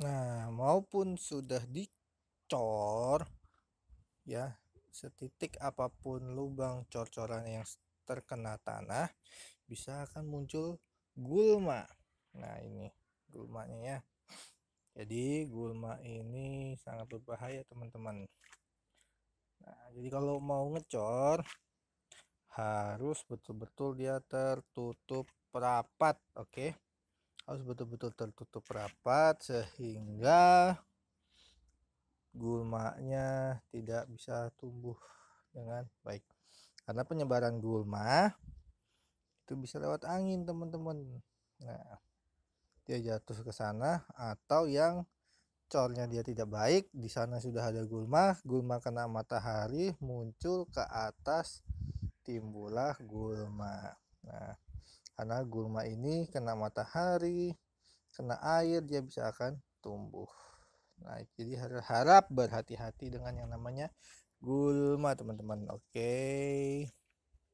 Nah, maupun sudah dicor ya, setitik apapun lubang cor-coran yang terkena tanah bisa akan muncul gulma. Nah, ini gulmanya ya. Jadi, gulma ini sangat berbahaya, teman-teman. Nah, jadi kalau mau ngecor harus betul-betul dia tertutup rapat, oke? Okay? harus betul-betul tertutup rapat sehingga gulmanya tidak bisa tumbuh dengan baik karena penyebaran gulma itu bisa lewat angin teman-teman nah dia jatuh ke sana atau yang cornya dia tidak baik di sana sudah ada gulma gulma kena matahari muncul ke atas timbullah gulma nah karena gulma ini kena matahari, kena air dia bisa akan tumbuh. Nah, jadi harap berhati-hati dengan yang namanya gulma, teman-teman. Oke. Okay.